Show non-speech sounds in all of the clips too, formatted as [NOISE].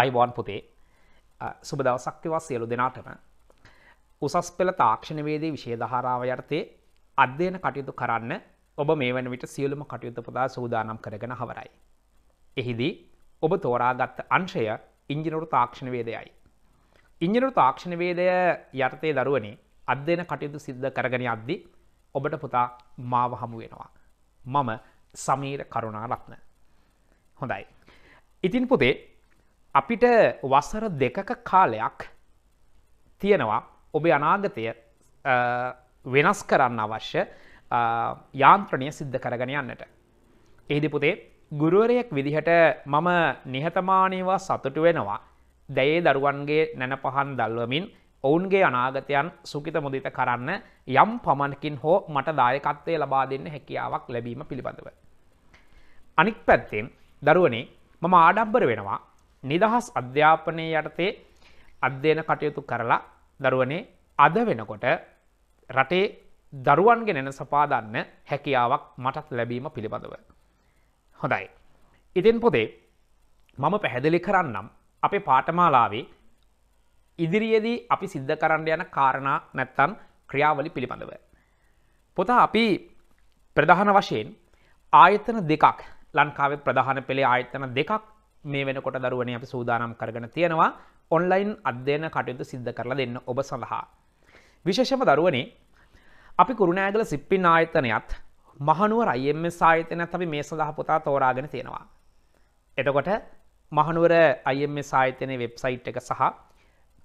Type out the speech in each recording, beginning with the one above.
අයිවාන් පුතේ සුබ දවසක්තිවත් සියලු දෙනාටම උසස් පෙළ තාක්ෂණවේදී විශෂය දහරාව යටතේ අධ්‍යයන කටයුතු කරන්න ඔබ මේ වන විට සියලුම කටයුතු පුදා සූදානම් කරගෙන හවරයි. එහිදී ඔබ තෝරාගත්ත අංශය ඉංජිනරු තාක්ෂණවේදයයි. ඉංජිනරු තාක්ෂණවේදය යටතේ දරුවනි අධ්‍යයන කටයුතු සිද්ධ කරගෙන අද්දි ඔබට පුතා මාව හමු වෙනවා. මම සමීර කරුණා රත්න. හොඳයි. ඉතින් පුතේ අපිට වසර දෙකක කාලයක් තියෙනවා ඔබේ අනාගතය වෙනස් කරන්න අවශ්‍ය යාන්ත්‍රණය සිද්ධ කරගෙන යන්නට. එහිදිපුතේ ගුරුවරයෙක් විදිහට මම නිහතමානීවා සතුටු වෙනවා දැයේ දරුවන්ගේ නැන පහන් දල්වමින් ඔවුන්ගේ අනාගතයන් සුකිත මුදිත කරන්න යම් පමණකින් හෝ මට දායකත්වය ලබා දෙන්න හැකියාවක් ලැබීම පිළිබඳව. අනික් පැත්තෙන් දරුවනේ මම ආඩම්බර වෙනවා නිදහස් අධ්‍යාපනය යටතේ අධ්‍යයන කටයුතු කරලා දරුවනේ අද වෙනකොට රටේ දරුවන්ගේ නැන සපාදන්න හැකියාවක් මටත් ලැබීම පිළිබඳව. හොඳයි. ඉතින් පොදේ මම පැහැදිලි කරන්නම් අපේ පාටමාලාවේ ඉදිරියේදී අපි සිද්ධ කරන්න යන කාරණා නැත්තම් ක්‍රියාවලි පිළිබඳව. පොතා අපි ප්‍රධාන වශයෙන් ආයතන දෙකක් ලංකාවේ ප්‍රධාන පෙළේ ආයතන දෙකක් මේ වෙනකොට දරුවන අප සූදානම් කරගෙන තියෙනවා ඔන්ලයින් අධ්‍යයන කටයුතු සිද්ධ කරලා දෙන්න ඔබ සඳහා. විශේෂම දරුවනේ අපි කුරුණෑගල සිප්පින් ආයතනයත් මහනුව රයිෙන්ම සාහිතනත් අපි මේ සඳහා පුතා තෝරාගෙන තියෙනවා. එතකොට මහනුවර අයම සාහිතනය වෙබ්සයිට් එක සහ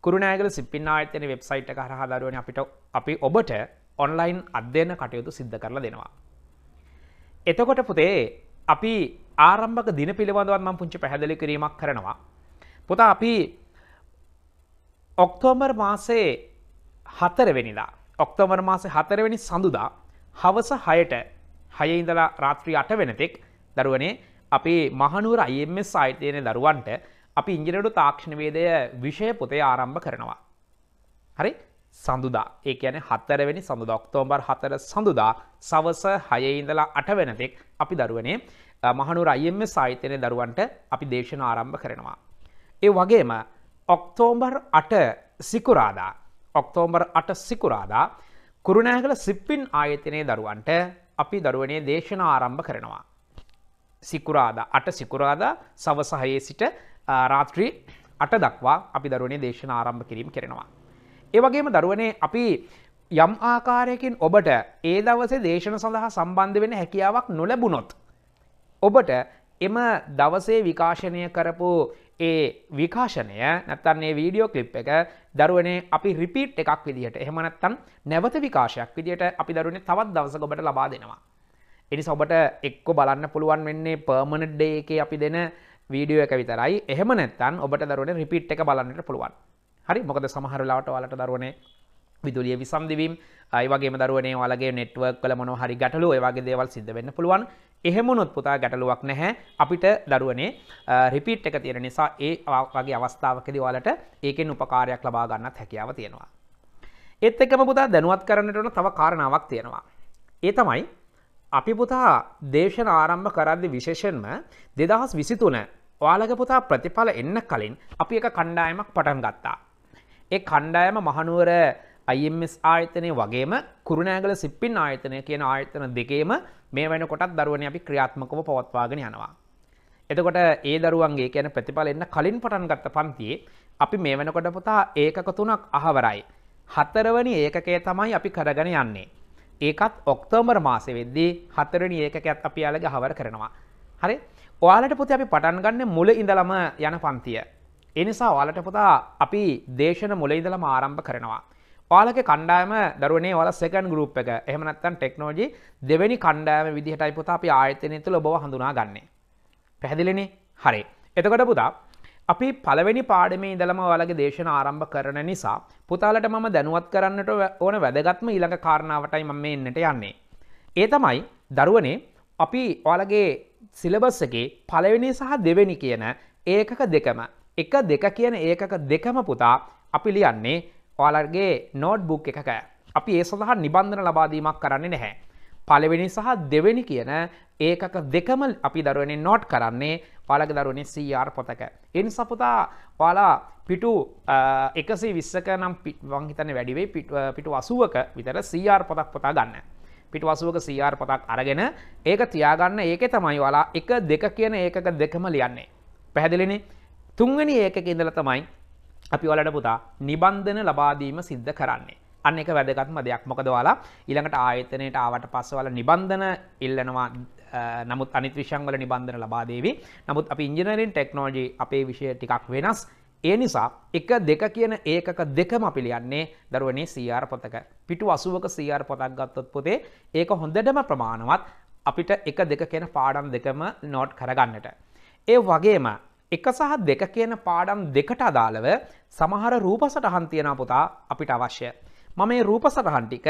කුරුණෑගල සිපින් ආයතන වෙබ්සයිට් එක හරහා දරුවන අපිට අපි ඔබට ඔන්ලයින් අධ්‍යයන කටයුතු සිද්ධ කරලා දෙනවා. එතකොට පුතේ අපි ආරම්භක දින පිළිබඳවන් මම පුංචි පැහැදිලි කිරීමක් කරනවා. පුතා අපි ඔක්තෝමර් මාසේ හතරවෙනිදා ඔක්තෝමර් මාසේ හතරවෙනි සඳුදා හවස හයට හයඉඳලා රාත්‍රී අට වෙනතෙක් දරුවනේ අපේ මහනුවර අයම්ස් සාහිතයන දරුවන්ට අපි ඉංජිනඩු තාක්ෂණවේදය විෂය පොතේ ආරම්භ කරනවා. හරි සඳුදා ඒ යන හතරවෙනි සඳුද ඔක්තෝම්බර් හතර සඳුදා සවස හයඉඳලා අට වෙනතෙක් අපි දරුවනේ මහනුවර අයම්ම සාහිතනය දරුවන්ට අපි දේශන ආරම්භ කරනවා. ඒ වගේම ඔක්තෝම්බර් අට සිකුරාදා ඔක්තෝම්බර් අට සිකුරාදා කුරුණෑගල සිප්පින් ආයතනය දරුවන්ට අපි දරුවනේ දේශන ආරම්භ කරනවා. සිකුරාද අට සිකුරාද සවසහයේ සිට රාත්‍රී අට දක්වා අපි දරුවනේ දේශන ආරම්භ කිරීම කරනවා. ඒවගේම දරුවනේ අපි යම් ආකාරයකින් ඔබට ඒ දවසේ දේශන සඳහා සම්බන්ධ වෙන හැකියාවක් නොලැබුණොත් ඔබට එම දවසේ විකාශනය කරපු ඒ විකාශනය නැත්තන්නේ වීඩියෝ කලිප් එක දරුවනේ අපි රිපීට් එකක් විදිහට එහමනත්තන් නැවත විකාශයක් විදිට අපි දරුණේ තවත් දවස ඔබට ලබා දෙනවා. එනි සඔබට එක්ක බලන්න පුළුවන් වෙන්නේ පර්මණට් ඩේ එක අපි දෙන වීඩියෝ එක විතරයි එහම නැත්තන් ඔබට දරුණ රිපිට් එක බලන්නට පුළුවන් හරි මොකද සමහරලාට වලට දරුවනේ විදුලිය විසම්දිවීම් අයිවගේ දරුවනේ වලගේ නෙට්වක් කල මොන හරි ගැටලු ඒවාගේ දේවල් සිද්ධවෙන්න පුළුවන් එහෙමුණොත් පුතා ගැටලුවක් නැහැ අපිට දරුවනේ රිපිට් එක තියෙන නිසා ඒ වගේ අවස්ථාවකදි වලට ඒකෙන් උපකාරයක් ලබා ගන්නත් හැකියාව තියෙනවා. ඒත් එකම පුතා දැනුවත් කරන්නට ඕන තව කාරණාවක් තියෙනවා. ඒ තමයි අපි පුතා දේශන ආරම්භ කරද්දි විශේෂයෙන්ම 2023 ඔයාලගේ පුතා ප්‍රතිඵල එන්න කලින් අපි එක කණ්ඩායමක් පටන් ගත්තා. ඒ කණ්ඩායම මහනුවර IMS ආයතනය වගේම කුරුණෑගල සිප්පින් ආයතනය කියන ආයතන දෙකේම මේ වෙන කොටත් දරුවන අපි ක්‍රියාත්මකව පවත්වාගෙන යනවා. එතකොට ඒ දරුවන්ගේ කියන ප්‍රතිඵල එන්න කලින් පටන් ගත්ත පන්තියේ අපි මේ වෙනකොට පුතා ඒකක තුනක් අහවරයි. හතරවනි ඒකකය තමයි අපි කරගෙන යන්නේ. ඒකත් ඔක්තෝබර් මාසෙ වෙද්දී හතරනි ඒකකයත් අපි යාලගේ හවර කරනවා. හරි ඔයාලට පුති අපි පටන් ගන්න මුල ඉඳලම යන පන්තිය. එනිසා ඔයාලට පුතා අපි දේශන මුල ඉඳලම ආරම්භ කරනවා. පාලක කණ්ඩායම දරුවනේ වල සෙකන් ගරුප් එක එහමනත්තන් ටෙක්නෝජි දෙවැනි කණ්ඩායම විදිහටයි පුතා අපි ආයතනය තුළ බව හඳුනා ගන්නේ. පැහැදිලිනේ හරි. එතකොට පුතා අපි පළවෙනි පාඩමේ ඉඳලම ඔයාලගේ දේශන ආරම්භ කරන නිසා පුතාලට මම දැනුවත් කරන්නට ඕන වැදගත්ම ඊළඟ කාරණාවටයි මම මේ එන්නට යන්නේ. ඒ තමයි දරුවනේ අපි ඔයාලගේ සිලබස් එකේ පළවෙනි සහ දෙවෙනි කියන ඒකක දෙකම එක දෙක කියන ඒකක දෙකම පුතා අපි ලියන්නේ ඔයාලගේ නෝඩ් බුක් එකක අපි ඒ සඳහා නිබන්ධන ලබාදීමක් කරන්නේ නැහැ. පලවෙනි සහ දෙවෙනි කියන ඒකක දෙකම අපි දරුවනේ නොට් කරන්නේ පාලක දරුවනේ සR පොතක. එන් සපුතා පාලා පිටු එකසේ විස්සක නම් වංහිතන වැඩිවේ පිටු අසුවක විතර සR පොතක් පොතා ගන්න. පිටු අසුවක සR පොතක් අරගෙන ඒක තියාගන්න ඒක තමයි වලා එක දෙක කියන ඒකක දෙකම ලියන්නේ. පැහැදිලිනේ තුන්වැනි ඒකක ඉඳල තමයි අපි වලට පුතා නිබන්ධන ලබාදීම සිද්ධ කරන්නේ. අන්න එක වැදගත්ම දෙයක් මොකදවාලා ඊළඟට ආයතනයට ආවට පස්සවල නිබන්ධන ඉල්ලනවා නමුත් අනිත් විෂන් වල නිබන්ධන ලබාදේවි නමුත් අපි ඉංජිනරින් ටෙක්නෝජී අපේ විෂය ටිකක් වෙනස් ඒ නිසා එක දෙක කියන ඒකක දෙකම අපි ලියන්නේ දරුවනේ සීආර් පොතක පිටු අසුවක සීආර් පොතක් ගත්තොත් පොතේ ඒක හොඳටම ප්‍රමාණවත් අපිට එක දෙක කියන පාඩම් දෙකම නෝට් කරගන්නට ඒ වගේම එක සහ දෙක කියන පාඩම් දෙකට අදාළව සමහර රූප සටහන් තියෙන පුතා අපිට අවශ්‍ය. මම මේ රූප සටහන් ටික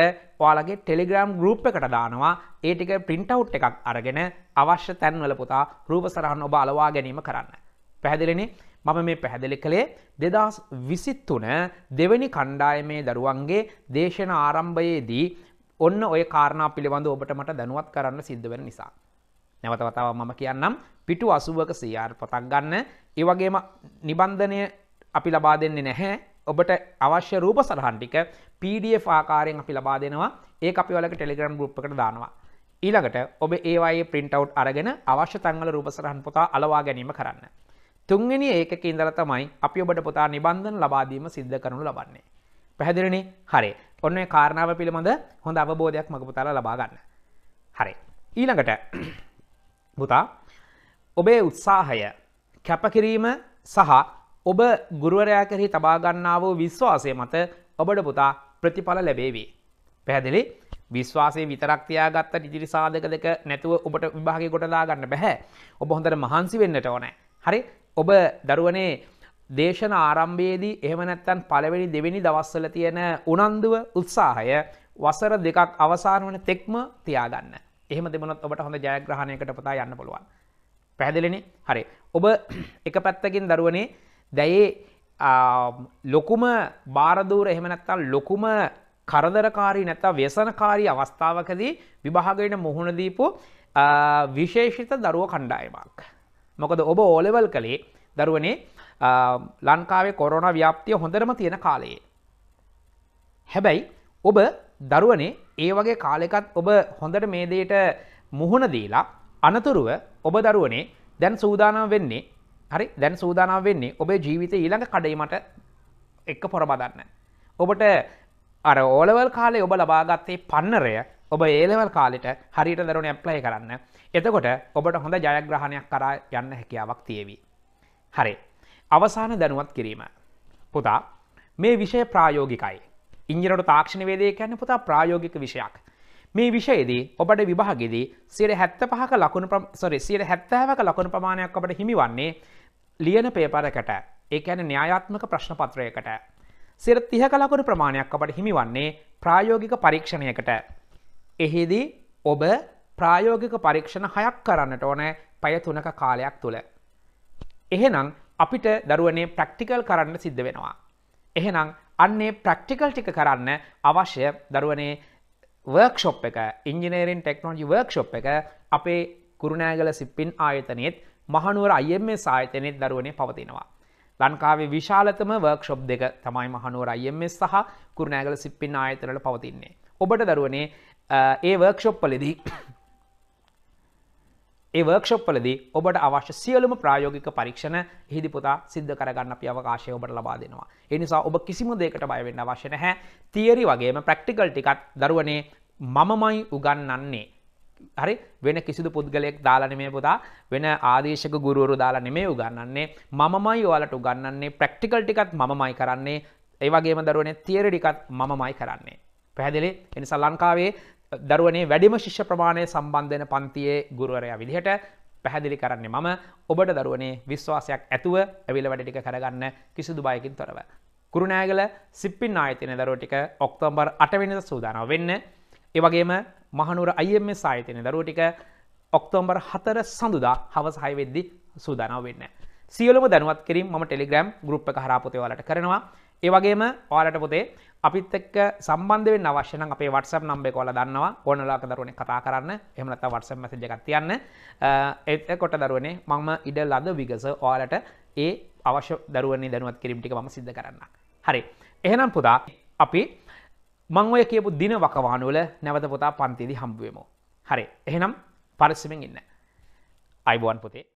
ඔයාලගේ ටෙලිග්‍රෑම් ගෲප් එකට දානවා. ඒ ටික print out එකක් අරගෙන අවශ්‍ය තැන්වල පුතා රූප සටහන් ඔබ අලවා ගැනීම කරන්න. පැහැදිලිනේ? මම මේ පැහැදිලි කළේ 2023 දෙවැනි කණ්ඩායමේ දරුවන්ගේ දේශන ආරම්භයේදී ඔන්න ඔය කාරණා පිළිබඳව ඔබට මට දැනුවත් කරන්න සිද්ධ වෙන නිසා. නැවතවතාව මම කියන්නම් පිටු අසුවක සයාර් පතක් ගන්න ඒවගේම නිබන්ධනය අපි ලබා දෙන්නේ නැහැ ඔබට අවශ්‍ය රූප සරහන්ටික PDF ආකාරයෙන් අපි ලබා දෙනවා ඒ අපි වලක ටෙලිග්‍රම් ගුප්කට දානවා. ඊළඟට ඔබ ඒවායේ පින්ටව් අරගෙන අවශ්‍ය තංගල රූප සරහන් පොතා අලවා ගැනීම කරන්න. තුන්ගනි ඒක ඉඳල තමයි අපි ඔබට පොතා නිබන්ධන ලබාදීම සිද්ධ කරනු ලබන්නේ. පැහැදිරණ හරේ ඔන්න කාරණාව පිළිබඳ හොඳ අවබෝධයක් මගපුතාල ලබාගන්න. හරේ. ඊළඟට පුතා ඔබේ උත්සාහය කැපකිරීම සහ ඔබ ගුරුවරයා කරහි තබාගන්නා වූ විශ්වාසය මත ඔබට පුතා ප්‍රතිඵල ලැබේවී. පැහැදිලි විශ්වාසය විතරක්තියාගත්ත ඉදිරි සාධක දෙක නැතුව ඔබට විභාග ගොඩදාගන්න බැහැ ඔබ හොඳට මහන්සි වෙන්නට ඕනෑ. හරි ඔබ දරුවනේ දේශන ආරම්භයේදී එහමනැත්තන් පළවෙනි දෙවෙනි දවස්සල තියෙන උනන්දුව උත්සාහය වසර දෙකක් අවසාන වන තෙක්ම තියාගන්න. එහෙම දෙබනොත් ඔබට හොඳ ජයග්‍රහණයකට පතා යන්න පුළුවන් පැහැදිලෙන හරි ඔබ [CLEARS THROAT] එක පැත්තකින් දරුවනේ දැයේ ලොකුම බාරදූර එහෙමනැත්තල් ලොකුම කරදරකාරී නැත්තා ව්‍යසනකාරී අවස්ථාවකදී විභාගයට මුහුණදීපු විශේෂිත දරුව කණ්ඩායමක්. මොකද ඔබ ඕලෙවල් කළේ දරුවනේ ලංකාවේ කොරන ව්‍යාප්තිය හොඳරම තියෙන කාලයේ. හැබැයි ඔබ දරුවනේ ඒ වගේ කාලෙකත් ඔබ හොඳට මේ දේට මුහුණ දීලා අනතුරුව ඔබ දරුවනේ දැන් සූදානම් වෙන්නේ හරි දැන් සූදානම් වෙන්නේ ඔබේ ජීවිත ඊළඟ කඩීමට එක්ක පොරබදන්න. ඔබට අර ඕලවල් කාලේ ඔබ ලබාගත්තේ පන්නරය ඔබ ඒලවල් කාලෙට හරිට දරුණ ඇප්ලයි කරන්න එතකොට ඔබට හොඳ ජයග්‍රහණයක් කරා යන්න හැකියාවක් තියවී. හරි අවසාන දැනුවත් කිරීම. පුතා මේ විෂය ප්‍රායෝගිකයි ඉංජනට තාක්ෂණවේදය කියන්න පුතා ප්‍රායෝගික විෂයක්. මේ විෂයේදී ඔබට විභාගෙදී සියට හැත්ත පහක ලකුණු සොරි සියට හැත්තෑවක ලකුණු ප්‍රමාණයක් ඔබට හිමිවන්නේ ලියන පේපරකට ඒ ඇන න්‍යායාත්මක ප්‍රශ්න පත්‍රයකට. සිර තිහක ලකුණු ප්‍රමාණයක් ඔබට හිමිවන්නේ ප්‍රායෝගික පරීක්ෂණයකට. එහිදී ඔබ ප්‍රායෝගික පරීක්ෂණ හයක් කරන්නට ඕන පයතුනක කාලයක් තුළ. එහෙනම් අපිට දරුවනේ ප්‍රක්ටිකල් කරන්න සිද්ධ වෙනවා. එහෙනම් අන්නේ ප්‍රක්ටිකල් ටික කරන්න අවශ්‍ය දරුවනේ වර්ක්ෂොප් එක ඉංජිනේරෙන් ටෙක්නෝජි වර්ක්ෂොප් එක අපේ කුරුණෑගල සිප්පින් ආයතනයත් මහනුවර අයම සායතනයත් දරුවනේ පවතිනවා. ලංකාවේ විශාලතම වර්ක්ෂොප් දෙක තමයි මහනුවර අයම සහ කුරුණෑගල සිප්පින් ආයතනට පවතින්නේ. ඔබට දරුවනේ ඒ වර්ක්ෂොප් පලදී ඒ වර්ක්ෂප්වලදී ඔබට අවශ්‍ය සියලුම ප්‍රායෝගික පරීක්ෂණ හිදි පුතා සිද්ධ කරගන්න අපි අවකාශය ඔබට ලබා දෙනවා. ඒ නිසා ඔබ කිසිම දෙයකට බය වෙන්න අවශ්‍ය නැහැ. තියරි වගේම ප්‍රැක්ටිකල් ටිකත් දරුවනේ මමමයි උගන්වන්නේ. හරි වෙන කිසිදු පුද්ගලයෙක් දාලා නෙමෙයි පුතා වෙන ආදේශක ගුරුවරු දාලා නෙමෙයි උගන්වන්නේ මමමයි ඔයාලට උගන්වන්නේ ප්‍රැක්ටිකල් ටිකත් මමමයි කරන්නේ ඒ වගේම දරුවනේ තියරි ටිකත් මමමයි කරන්නේ පැහැදිලි එනිසා ලංකාවේ දරුවනේ වැඩිම ශිෂ්‍ය ප්‍රමාණය සම්බන්ධන පන්තියේ ගුරුවරයා විදිහට පැහැදිලි කරන්නේ මම ඔබට දරුවනේ විශ්වාසයක් ඇතුව ඇවිල වැඩටික කරගන්න කිසිදු බයකින් තොරව. කුරුණෑගල සිප්පින් ආයතින දරුවටික ඔක්තෝම්බර් අටවෙනිද සූදානාව වෙන්න. ඒවගේම මහනුර අයම සාහිතන දරුවටික ඔක්තෝම්බර් හතර සඳුදා හවස හයවෙද්දි සූදානාව වෙන්න. සියලම දැනුවත් කිරින් ම ටෙලිග්‍රම් ගුප් හරාපතයවලට කරනවා ඒවගේම ඕලට පොතේ අපිත් එක්ක සම්බන්ධවෙන් අවශ්‍යන අපේ වටසම් නම්බේ කොල දන්නවා ඕනලාක දරුවනේ කතා කරන්න එමලත වටසම් මැසජ එකක් තියන්න එත කොට දරුවනේ මංම ඉඩ ලද විගස ඕලට ඒ අවශ්‍ය දරුවන්නේ දැනුවත් කිරීමටි ම සිද්ධ කරන්න. හරි එහෙනම් පුදා අපි මංවය කියපු දින වකවානුවල නැවත පුතා පන්තිදි හම්බුවමෝ. හරි එහෙනම් පරිස්සමෙන් ඉන්න. අයිබුවන් පුතේ